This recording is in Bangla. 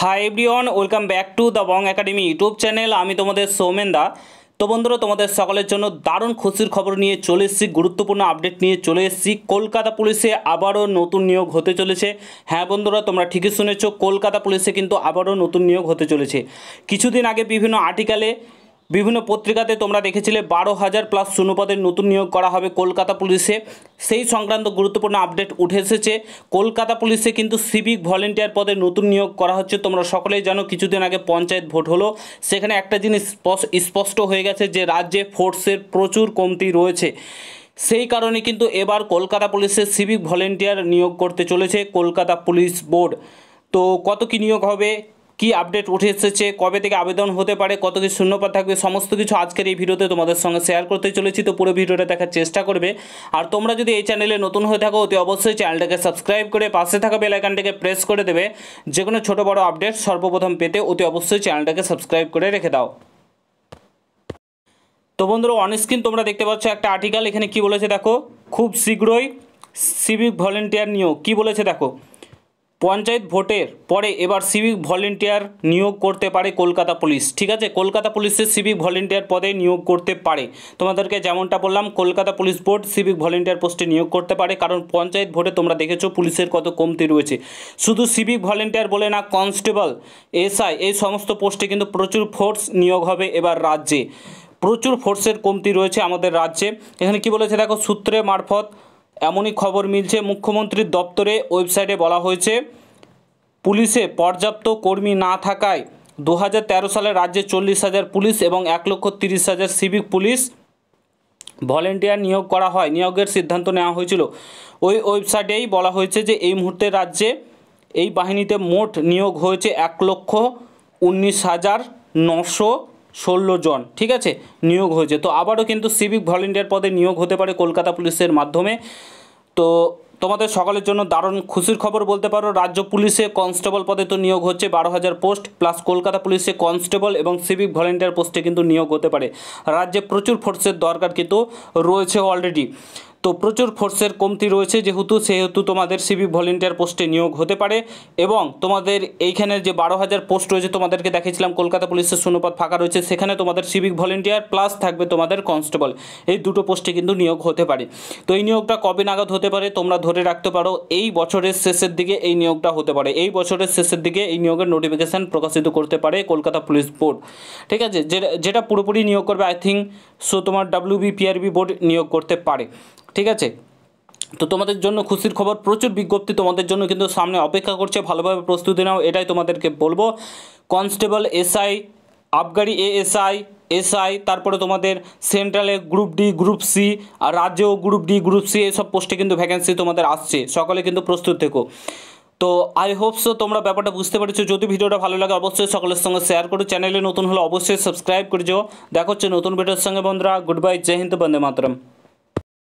high everyone welcome back to the Bong academy YouTube channel আমি তোমাদের সৌমেন দা তো বন্ধুরা তোমাদের সকলের জন্য দারুণ খুশির খবর নিয়ে চলে এসেছি গুরুত্বপূর্ণ আপডেট নিয়ে চলে এসেছি কলকাতা পুলিশে আবারও নতুন নিয়োগ হতে চলেছে হ্যাঁ বন্ধুরা তোমরা ঠিকই শুনেছ কলকাতা পুলিশে কিন্তু আবারও নতুন নিয়োগ হতে চলেছে কিছুদিন আগে বিভিন্ন আর্টিকালে বিভিন্ন পত্রিকাতে তোমরা দেখেছিলে বারো হাজার প্লাস শূন্যপদের নতুন নিয়োগ করা হবে কলকাতা পুলিশে সেই সংক্রান্ত গুরুত্বপূর্ণ আপডেট উঠে এসেছে কলকাতা পুলিশে কিন্তু সিভিক ভলেন্টিয়ার পদে নতুন নিয়োগ করা হচ্ছে তোমরা সকলেই জানো কিছুদিন আগে পঞ্চায়েত ভোট হলো সেখানে একটা জিনিস স্পষ্ট হয়ে গেছে যে রাজ্যে ফোর্সের প্রচুর কমতি রয়েছে সেই কারণে কিন্তু এবার কলকাতা পুলিশে সিভিক ভলেন্টিয়ার নিয়োগ করতে চলেছে কলকাতা পুলিশ বোর্ড তো কত কী নিয়োগ হবে কি আপডেট উঠে এসেছে কবে থেকে আবেদন হতে পারে কত কি শূন্যপদ থাকবে সমস্ত কিছু আজকের এই ভিডিওতে তোমাদের সঙ্গে শেয়ার করতে চলেছি তো পুরো ভিডিওটা দেখার চেষ্টা করবে আর তোমরা যদি এই চ্যানেলে নতুন হয়ে থাকো অতি অবশ্যই চ্যানেলটাকে সাবস্ক্রাইব করে পাশে থাকা বেলাইকানটাকে প্রেস করে দেবে যে কোনো ছোটো বড়ো আপডেট সর্বপ্রথম পেতে অতি অবশ্যই চ্যানেলটাকে সাবস্ক্রাইব করে রেখে দাও তো বন্ধুরা অনস্ক্রিন তোমরা দেখতে পাচ্ছ একটা আর্টিকেল এখানে কি বলেছে দেখো খুব শীঘ্রই সিভিক ভলেন্টিয়ার নিয়োগ কি বলেছে দেখো পঞ্চায়েত ভোটের পরে এবার সিভিক ভলেন্টিয়ার নিয়োগ করতে পারে কলকাতা পুলিশ ঠিক আছে কলকাতা পুলিশের সিভিক ভলেন্টিয়ার পদে নিয়োগ করতে পারে তোমাদেরকে যেমনটা বললাম Kolkata police board civic volunteer পোস্টে নিয়োগ করতে পারে কারণ পঞ্চায়েত ভোটে তোমরা দেখেছো পুলিশের কত কমতি রয়েছে শুধু সিভিক ভলেন্টিয়ার বলে না কনস্টেবল এসআই এই সমস্ত পোস্টে কিন্তু প্রচুর ফোর্স নিয়োগ হবে এবার রাজ্যে প্রচুর ফোর্সের কমতি রয়েছে আমাদের রাজ্যে এখানে কি বলেছে দেখো সূত্রে মারফত এমনই খবর মিলছে মুখ্যমন্ত্রীর দপ্তরে ওয়েবসাইটে বলা হয়েছে পুলিশে পর্যাপ্ত কর্মী না থাকায় দু সালে রাজ্যে চল্লিশ হাজার পুলিশ এবং এক লক্ষ তিরিশ হাজার সিভিক পুলিশ ভলেন্টিয়ার নিয়োগ করা হয় নিয়োগের সিদ্ধান্ত নেওয়া হয়েছিল ওই ওয়েবসাইটেই বলা হয়েছে যে এই মুহূর্তে রাজ্যে এই বাহিনীতে মোট নিয়োগ হয়েছে এক লক্ষ উনিশ হাজার নশো ষোলো জন ঠিক আছে নিয়োগ হয়েছে তো আবারও কিন্তু সিভিক ভলেন্টিয়ার পদে নিয়োগ হতে পারে কলকাতা পুলিশের মাধ্যমে তো তোমাদের সকলের জন্য দারুণ খুশির খবর বলতে পারো রাজ্য পুলিশে কনস্টেবল পদে তো নিয়োগ হচ্ছে বারো হাজার পোস্ট প্লাস কলকাতা পুলিশে কনস্টেবল এবং সিভিক ভলেন্টিয়ার পোস্টে কিন্তু নিয়োগ হতে পারে রাজ্যে প্রচুর ফোর্সের দরকার কিন্তু রয়েছে অলরেডি তো প্রচুর ফোর্সের কমতি রয়েছে যেহেতু সেহেতু তোমাদের সিভি ভলেন্টিয়ার পোস্টে নিয়োগ হতে পারে এবং তোমাদের এইখানে যে বারো হাজার পোস্ট রয়েছে তোমাদেরকে দেখেছিলাম কলকাতা পুলিশের শূন্যপদ ফাঁকা রয়েছে সেখানে তোমাদের সিভিক ভলেন্টিয়ার প্লাস থাকবে তোমাদের কনস্টেবল এই দুটো পোস্টে কিন্তু নিয়োগ হতে পারে তো এই নিয়োগটা কবে নাগাদ হতে পারে তোমরা ধরে রাখতে পারো এই বছরের শেষের দিকে এই নিয়োগটা হতে পারে এই বছরের শেষের দিকে এই নিয়োগের নোটিফিকেশান প্রকাশিত করতে পারে কলকাতা পুলিশ বোর্ড ঠিক আছে যেটা পুরোপুরি নিয়োগ করবে আই থিঙ্ক সো তোমার ডাব্লিউবি পিআরবি বোর্ড নিয়োগ করতে পারে ঠিক আছে তো তোমাদের জন্য খুশির খবর প্রচুর বিজ্ঞপ্তি তোমাদের জন্য কিন্তু সামনে অপেক্ষা করছে ভালোভাবে প্রস্তুতি নাও এটাই তোমাদেরকে বলবো কনস্টেবল এসআই আবগারি এএসআই এসআই তারপরে তোমাদের সেন্ট্রালে গ্রুপ ডি গ্রুপ সি আর রাজ্য গ্রুপ ডি গ্রুপ সি এসব পোস্টে কিন্তু ভ্যাকেন্সি তোমাদের আসছে সকলে কিন্তু প্রস্তুত থেকো তো আই হোপসো তোমরা ব্যাপারটা বুঝতে পেরেছো যদি ভিডিওটা ভালো লাগে অবশ্যই সকলের সঙ্গে শেয়ার করো চ্যানেলে নতুন হলে অবশ্যই সাবস্ক্রাইব করে যাও দেখো হচ্ছে নতুন ভিডিওর সঙ্গে বন্ধুরা গুড বাই জয় হিন্দ বন্দে মাতরম